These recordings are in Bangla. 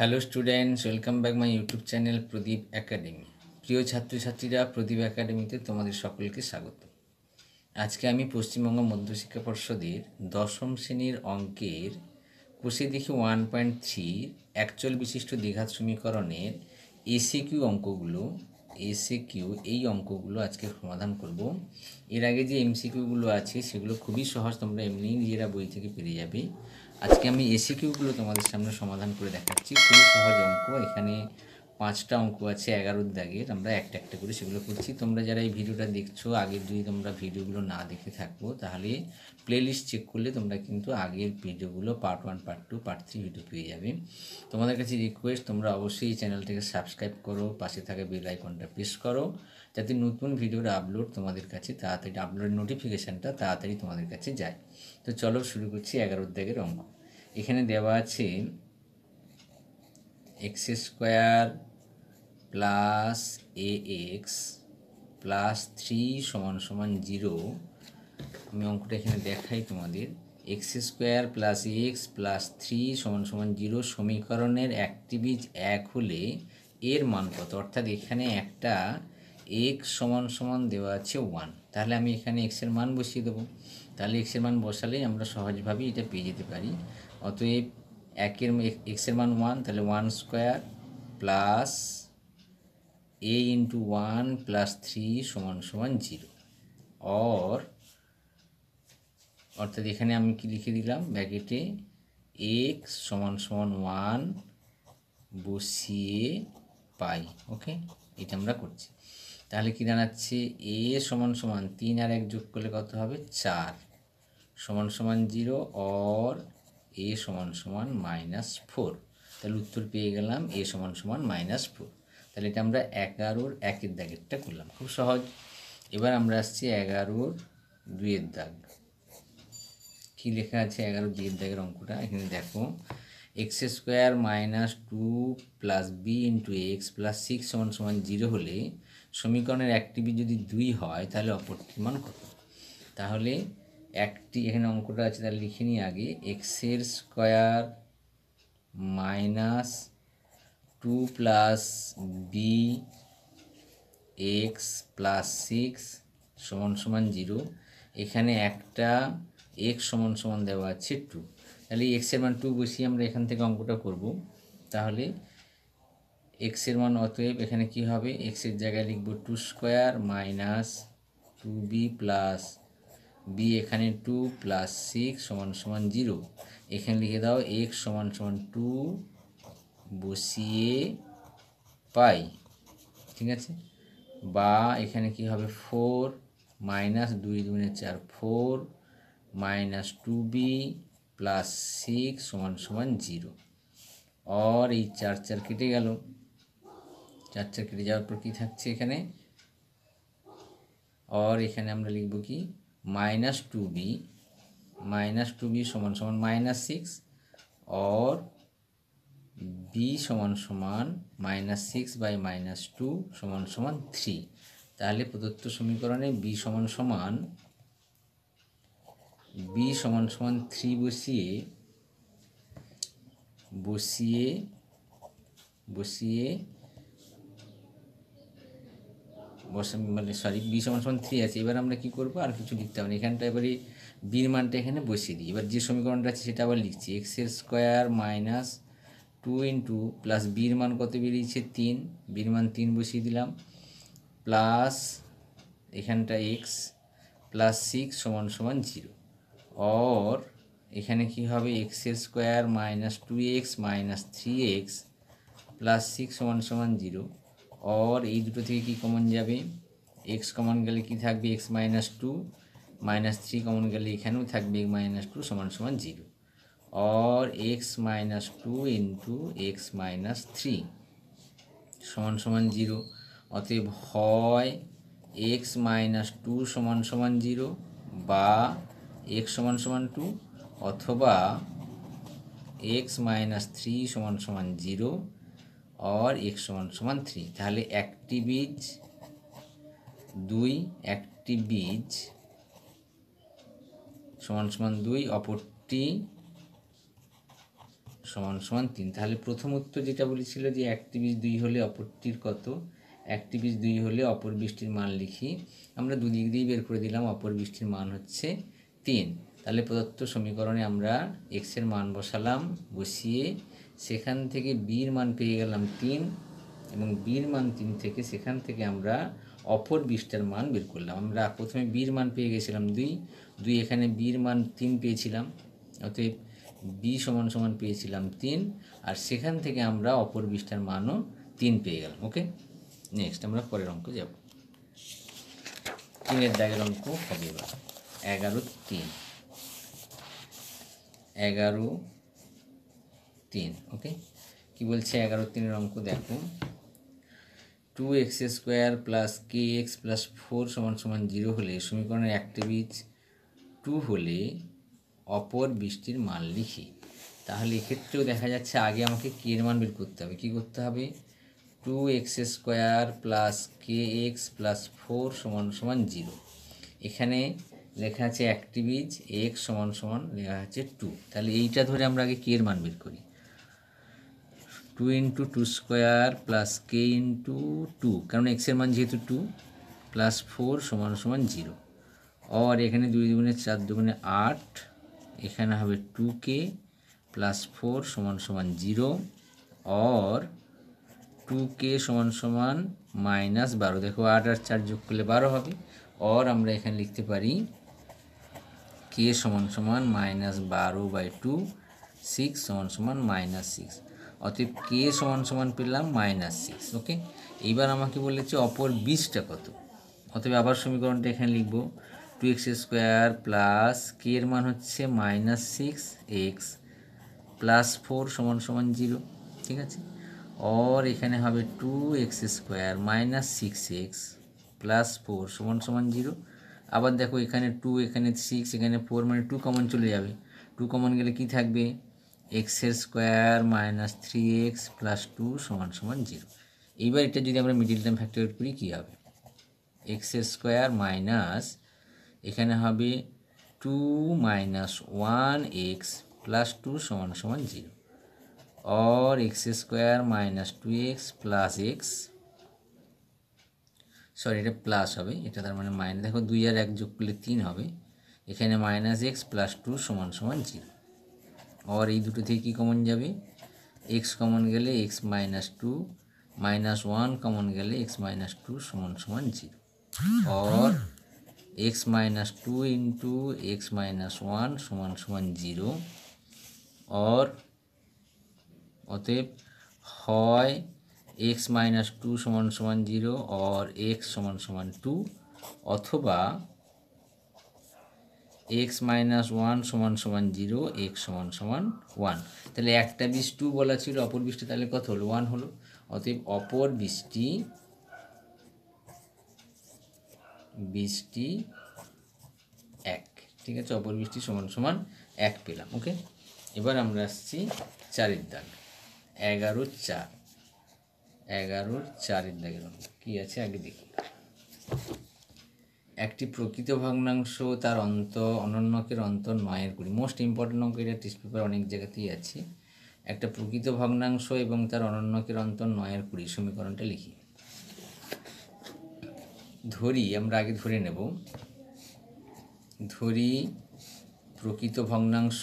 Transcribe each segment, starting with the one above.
hello students welcome back my YouTube channel Pradip academy প্রিয় ছাত্রছাত্রীরা প্রদীপ একাডেমিতে তোমাদের সকলকে স্বাগত আজকে আমি পশ্চিমবঙ্গ মধ্যশিক্ষা পর্ষদের দশম শ্রেণীর অঙ্কের কোষে দেখি ওয়ান পয়েন্ট থ্রি একচল বিশিষ্ট দ্বিঘাত সমীকরণের এসিকিউ অঙ্কগুলো এসিকিউ এই অঙ্কগুলো আজকে সমাধান করব এর আগে যে এমসিকিউগুলো আছে সেগুলো খুবই সহজ তোমরা এমনি নিজেরা বই থেকে পেরে যাবে আজকে আমি এসিকিউগুলো তোমাদের সামনে সমাধান করে দেখাচ্ছি খুবই সহজ অঙ্ক এখানে পাঁচটা অঙ্ক আছে এগারোর দাগের আমরা একটা একটা করে সেগুলো করছি তোমরা যারা এই ভিডিওটা দেখছো আগের যদি তোমরা ভিডিওগুলো না দেখে থাকবো তাহলে প্লেলিস্ট চেক করলে তোমরা কিন্তু আগের ভিডিওগুলো part one part two part three video পেয়ে যাবে তোমাদের কাছে রিকোয়েস্ট তোমরা অবশ্যই এই চ্যানেলটাকে সাবস্ক্রাইব করো পাশে থাকা বেল আইকনটা প্রেস করো যাতে নতুন ভিডিওর আপলোড তোমাদের কাছে তাড়াতাড়ি আপলোড নোটিফিকেশানটা তাড়াতাড়ি তোমাদের কাছে যায় তো চলো শুরু করছি এগারোর দাগের অঙ্ক এখানে দেওয়া আছে x square plus a x plus three সমান সমান জিরো আমি অঙ্কটা এখানে দেখাই তোমাদের x square plus x plus three সমান সমান জিরো সমীকরণের একটি বীজ এক হলে এর মান কত অর্থাৎ এখানে একটা এক্স সমান সমান দেওয়া আছে ওয়ান তাহলে আমি এখানে এক্সের মান বসিয়ে দেবো তাহলে এক্সের মান বসালেই আমরা সহজভাবেই এটা পেয়ে যেতে পারি অতএব একের এক্সের মান ওয়ান তাহলে one square plus a into one plus three সমান সমান জিরো অর অর্থাৎ এখানে আমি কি লিখে দিলাম ব্যাকেটে এক্স সমান সমান ওয়ান বসিয়ে পাই ওকে এটা আমরা করছি তাহলে কি দাঁড়াচ্ছে এ সমান সমান তিন আর এক যোগ করলে কত হবে চার সমান সমান জিরো অর এ সমান সমান মাইনাস ফোর তাহলে উত্তর পেয়ে গেলাম এ সমান সমান মাইনাস ফোর তাহলে এটা আমরা এগারোর একের দাগেরটা করলাম খুব সহজ এবার আমরা আসছি এগারোর দুইয়ের দাগ কী লেখা আছে এগারো দুইয়ের দাগের অঙ্কটা এখানে দেখো x square minus two plus b into x plus six সমান সমান জিরো হলে সমীকরণের একটি যদি দুই হয় তাহলে অপরটির মান কত তাহলে একটি এখানে অঙ্কটা আছে তাহলে লিখে নিই আগে এক্সের square minus two plus b x plus six সমান সমান জিরো এখানে একটা এক্স সমান সমান দেওয়া আছে টু তাহলে এক্সের মান টু বসিয়ে আমরা এখান থেকে অঙ্কটা করব তাহলে এক্সের মান অতএব এখানে কি হবে এক্সের জায়গায় লিখব two square minus two b plus b এখানে টু প্লাস সিক্স সমান সমান জিরো এখানে লিখে দাও এক্স সমান সমান টু বসিয়ে পাই ঠিক আছে বা এখানে কি হবে ফোর মাইনাস দুই দুগুণে চার four minus two b plus six সমান সমান জিরো অর এই চার চার কেটে গেল চার চার কেটে যাওয়ার পর কী থাকছে এখানে অর এখানে আমরা লিখব কি minus two b minus two b সমান সমান মাইনাস সিক্স অর বি সমান সমান minus six by minus two সমান সমান থ্রি তাহলে প্রদত্ত সমীকরণে বি সমান সমান বি সমান সমান থ্রি বসিয়ে বসিয়ে বসিয়ে মানে সরি বি সমান সমান থ্রি আছে এবার আমরা কী করবো আর কিছু লিখতে হবে না এখানটা এবারে বির মানটা এখানে বসিয়ে দিই এবার যে সমীকরণটা আছে সেটা আবার লিখছি এক্সের square minus two into plus বির মান কত বেরিয়েছে তিন বির মান তিন বসিয়ে দিলাম প্লাস এখানটা এক্স প্লাস সিক্স সমান সমান জিরো অর এখানে কি হবে এক্সের square minus two x minus three x plus six সমান সমান জিরো অর এই দুটো থেকে কি কমন যাবে এক্স কমন গেলে কি থাকবে x minus two minus three common গেলে এখানেও থাকবে মাইনাস টু সমান সমান zero or x minus two into x minus three সমান সমান জিরো অতএব হয় এক্স মাইনাস টু সমান সমান জিরো বা এক্স সমান সমান টু অথবা এক্স মাইনাস থ্রি সমান সমান জিরো অর এক্স সমান সমান থ্রি তাহলে একটি বীজ দুই একটি বীজ সমান সমান দুই অপরটি সমান সমান তিন তাহলে প্রথম উত্তর যেটা বলেছিল যে একটি বীজ দুই হলে অপরটির কত একটি বীজ দুই হলে অপর বৃষ্টির মান লিখি আমরা দুদিক দিয়েই বের করে দিলাম অপর বৃষ্টির মান হচ্ছে তিন তাহলে প্রদত্ত সমীকরণে আমরা এক্সের মান বসালাম বসিয়ে সেখান থেকে বির মান পেয়ে গেলাম তিন এবং বির মান তিন থেকে সেখান থেকে আমরা অপর বিশটার মান বের করলাম আমরা প্রথমে বির মান পেয়ে গেছিলাম দুই দুই এখানে বির মান তিন পেয়েছিলাম অতএব বি সমান সমান পেয়েছিলাম তিন আর সেখান থেকে আমরা অপর বিশটার মানও তিন পেয়ে গেলাম ওকে নেক্সট আমরা পরের অঙ্ক যাব তিনের দাগের অঙ্ক হবে এবার এগারো তিন এগারো তিন ওকে কি বলছে এগারো তিনের অঙ্ক দেখো two x square plus k x plus four সমান সমান জিরো হলে সমীকরণের একটি বীজ টু হলে অপর বৃষ্টির মান লিখি তাহলে এক্ষেত্রেও দেখা যাচ্ছে আগে আমাকে কে এর মান বের করতে হবে কি করতে হবে two x square plus k x plus four সমান সমান জিরো এখানে লেখা আছে একটি বীজ এক্স সমান সমান লেখা আছে টু তাহলে এইটা ধরে আমরা আগে কে এর মান বের করি two into two square plus k into two কারণ এক্সের মান যেহেতু টু প্লাস ফোর সমান সমান জিরো অর এখানে দুই দুগুণে চার দুগুণে আট এখানে হবে টু কে প্লাস ফোর সমান সমান জিরো অর টু কে সমান সমান মাইনাস বারো দেখো আট আর চার যোগ করলে বারো হবে অর আমরা এখানে লিখতে পারি কে সমান সমান মাইনাস বারো বাই টু সিক্স সমান সমান মাইনাস সিক্স অতএব কে সমান সমান পেলাম মাইনাস সিক্স ওকে এইবার আমাকে বলেছে অপর বিশটা কত অতএব আবার সমীকরণটা এখানে লিখব two x square plus k এর মান হচ্ছে minus six x plus four সমান সমান জিরো ঠিক আছে অর এখানে হবে two x square minus six x plus four সমান সমান জিরো আবার দেখো এখানে টু এখানে সিক্স এখানে ফোর মানে টু কমন চলে যাবে টু কমন গেলে কি থাকবে এক্সের square minus three x plus two সমান সমান জিরো এইবার এটা যদি আমরা মিডিল টার্ম ফ্যাক্টরেট করি কী হবে এক্সের স্কোয়ার মাইনাস এখানে হবে two minus one x plus two সমান সমান zero or x square minus two x plus x sorry এটা প্লাস হবে এটা তার মানে মাইনাস দেখো দুই আর এক যোগ করলে তিন হবে এখানে মাইনাস এক্স প্লাস টু সমান সমান জিরো और এই দুটো থেকে কি কমন যাবে x কমন গেলে x -2 -1 কমন গেলে x -2 = 0 और x -2 * x -1 = 0 और অতএব হয় x -2 = 0 और x = 2 অথবা এক্স মাইনাস ওয়ান সমান সমান জিরো এক্স সমান সমান ওয়ান তাহলে একটা বিষ টু বলা ছিল অপর বিষটি তাহলে কত হলো ওয়ান হলো অতএব অপর বিষটি বিষটি এক ঠিক আছে অপর বৃষ্টি সমান সমান এক পেলাম ওকে এবার আমরা আসছি চারের দাগ এগারোর চার এগারোর চারের দাগের কি আছে আগে দেখি একটি প্রকৃত ভগ্নাংশ তার অন্ত অনন্যকের অন্তর নয়ের কুড়ি মোস্ট ইম্পর্টেন্ট অঙ্ক এটা টেস্ট পেপার অনেক জায়গাতেই আছে একটা প্রকৃত ভগ্নাংশ এবং তার অনন্যকের অন্তর নয়ের কুড়ি সমীকরণটা লিখি ধরি আমরা আগে ধরে নেব ধরি প্রকৃত ভগ্নাংশ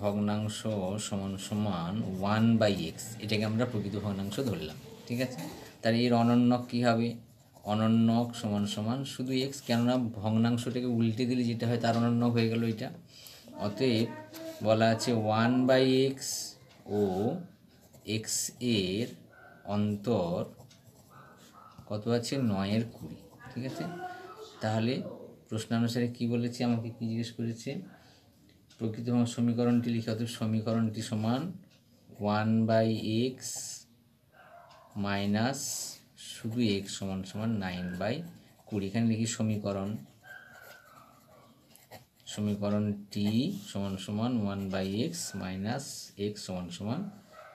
ভগ্নাংশ সমান সমান ওয়ান বাই এক্স এটাকে আমরা প্রকৃত ভগ্নাংশ ধরলাম ঠিক আছে তাহলে এর অনন্যক কী হবে অনন্যক সমান সমান শুধু এক্স কেননা ভগ্নাংশটাকে উল্টে দিলে যেটা হয় তার অনন্য হয়ে গেল এটা অতএব বলা আছে ওয়ান বাই এক্স ও এক্স এর অন্তর কত আছে নয়ের কুড়ি ঠিক আছে তাহলে প্রশ্ন অনুসারে কী বলেছে আমাকে কী জিজ্ঞেস করেছে প্রকৃত সমীকরণটি লিখে অত সমীকরণটি সমান ওয়ান বাই এক্স মাইনাস শুধু এক্স সমান সমান নাইন বাই কুড়ি এখানে লিখি সমীকরণ সমীকরণ টি সমান সমান one by x minus x সমান সমান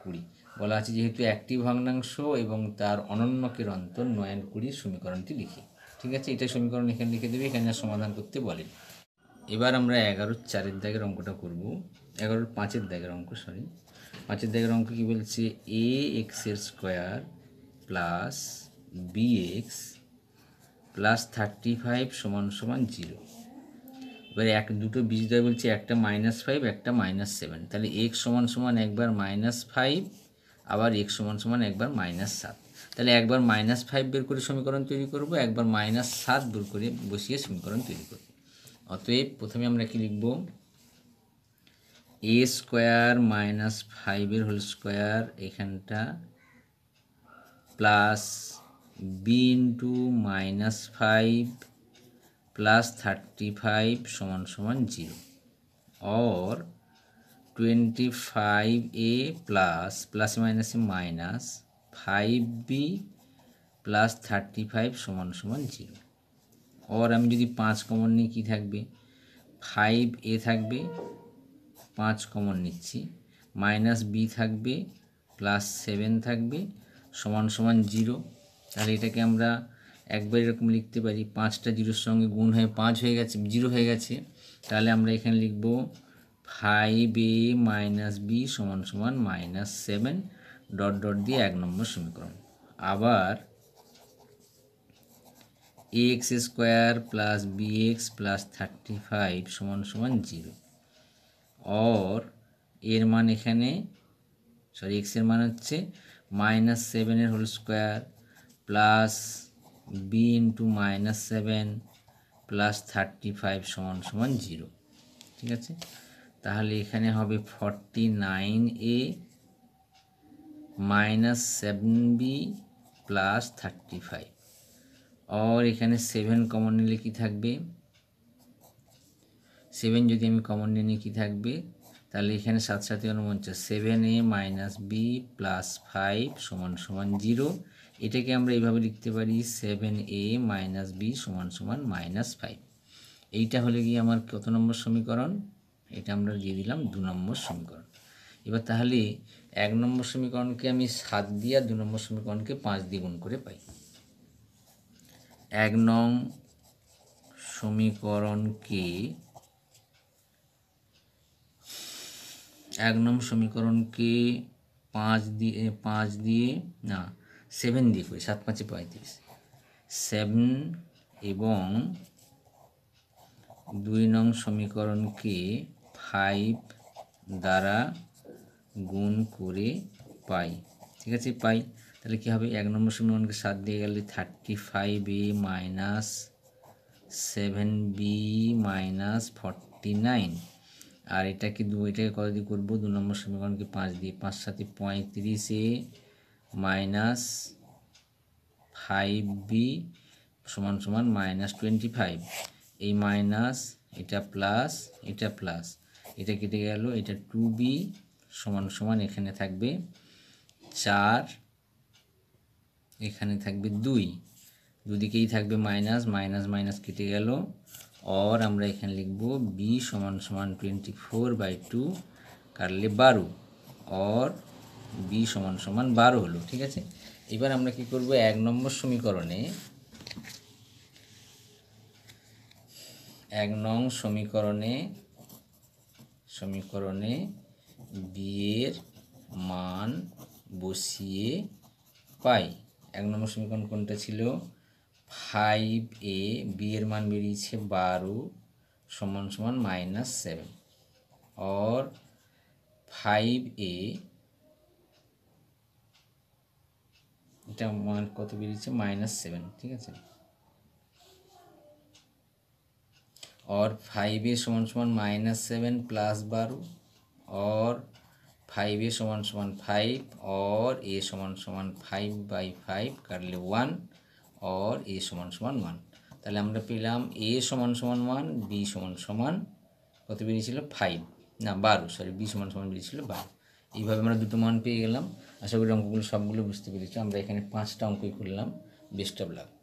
কুড়ি বলা আছে যেহেতু একটি ভগ্নাংশ এবং তার অনন্যকের অন্তর নয়ন কুড়ি সমীকরণটি লিখি ঠিক আছে এটা সমীকরণ এখানে লিখে দেবে এখানে সমাধান করতে বলে এবার আমরা এগারোর চারের দাগের অঙ্কটা করব এগারোর পাঁচের দাগের অঙ্ক সরি পাঁচের দেখার অঙ্ক কী বলছে এ এক্সের square plus b x plus thirty five সমান সমান জিরো এবার এক দুটো দেয় বলছে একটা মাইনাস ফাইভ একটা মাইনাস সেভেন তাহলে এক্স সমান সমান একবার মাইনাস ফাইভ আবার এক্স সমান সমান একবার মাইনাস সাত তাহলে একবার মাইনাস ফাইভ বের করে সমীকরণ তৈরি করব একবার মাইনাস সাত বের করে বসিয়ে সমীকরণ তৈরি করব অতএব প্রথমে আমরা কী লিখবো এ স্কোয়ার মাইনাস ফাইভের হোল স্কোয়ার এখানটা plus b into minus five plus thirty five সমান সমান zero or twenty five a plus plus মাইনাসে minus five b plus thirty five সমান সমান জিরো অর আমি যদি পাঁচ কমন নিই কী থাকবে ফাইভ এ থাকবে পাঁচ কমন নিচ্ছি মাইনাস বি থাকবে প্লাস সেভেন থাকবে সমান সমান জিরো তাহলে এটাকে আমরা একবার এরকম লিখতে পারি পাঁচটা জিরোর সঙ্গে গুণ হয়ে পাঁচ হয়ে গেছে জিরো হয়ে গেছে তাহলে আমরা এখানে লিখব ফাইভ এ মাইনাস বি সমান সমান মাইনাস সেভেন ডট ডট দিয়ে এক নম্বর সমীকরণ আবার x square plus b x plus thirty five সমান সমান জিরো অর এর মান এখানে সরি এক্সের মান হচ্ছে মাইনাস সেভেনের whole square plus b into minus seven plus thirty five সমান সমান জিরো ঠিক আছে তাহলে এখানে হবে forty nine a minus seven b plus thirty five or এখানে সেভেন কমন নিলে কী থাকবে সেভেন যদি আমি কমন নিয়ে কী থাকবে তাহলে এখানে সাত সাথে উনপঞ্চাশ seven a minus b plus five সমান সমান জিরো এটাকে আমরা এইভাবে লিখতে পারি সেভেন এ মাইনাস বি সমান সমান মাইনাস ফাইভ এইটা হলে গিয়ে আমার কত নম্বর সমীকরণ এটা আমরা দিয়ে দিলাম দু নম্বর সমীকরণ এবার তাহলে এক নম্বর সমীকরণকে আমি সাত দিয়ে আর দু নম্বর সমীকরণকে পাঁচ দিয়ে গুণ করে পাই এক নং সমীকরণকে এক নম্বর সমীকরণকে পাঁচ দিয়ে পাঁচ দিয়ে না সেভেন দিয়ে করি সাত পাঁচে পঁয়ত্রিশ সেভেন এবং দুই নং সমীকরণকে ফাইভ দ্বারা গুণ করে পাই ঠিক আছে পাই তাহলে কী হবে এক নম্বর সমীকরণকে সাত দিয়ে গেলে thirty five a minus seven b minus forty nine আর এটাকে দু এটাকে কত দিয়ে করবো দু নম্বর সমীকরণকে পাঁচ দিয়ে পাঁচ সাথে পঁয়ত্রিশ এ মাইনাস ফাইভ বি সমান সমান মাইনাস টোয়েন্টি ফাইভ এই মাইনাস এটা প্লাস এটা প্লাস এটা কেটে গেল এটা টু বি সমান সমান এখানে থাকবে চার এখানে থাকবে দুই দুদিকেই থাকবে মাইনাস মাইনাস মাইনাস কেটে গেল অর আমরা এখানে লিখব বি সমান সমান টোয়েন্টি ফোর বাই টু কাটলে বারো অর বি সমান সমান বারো হলো ঠিক আছে এবার আমরা কি করব এক নম্বর সমীকরণে এক নং সমীকরণে সমীকরণে বিয়ের মান বসিয়ে পাই এক নম্বর সমীকরণ কোনটা ছিল ফাইভ এ বি এর মান বেরিয়েছে বারো সমান সমান minus seven or five a এটা মান কত বেরিয়েছে মাইনাস সেভেন ঠিক আছে অর ফাইভ এ সমান সমান মাইনাস সেভেন প্লাস বারো অর ফাইভ এ সমান সমান ফাইভ অর এ সমান সমান ফাইভ বাই ফাইভ কাটলে ওয়ান অর এ সমান সমান মান তাহলে আমরা পেলাম এ সমান সমান মান বি সমান সমান কত বেরিয়েছিল ফাইভ না বারো সরি বি সমান সমান বেরিয়েছিল বারো এইভাবে আমরা দুটো মান পেয়ে গেলাম আশা করি অঙ্কগুলো সবগুলো বুঝতে পেরেছি আমরা এখানে পাঁচটা অঙ্কই করলাম বেস্ট অফ লাভ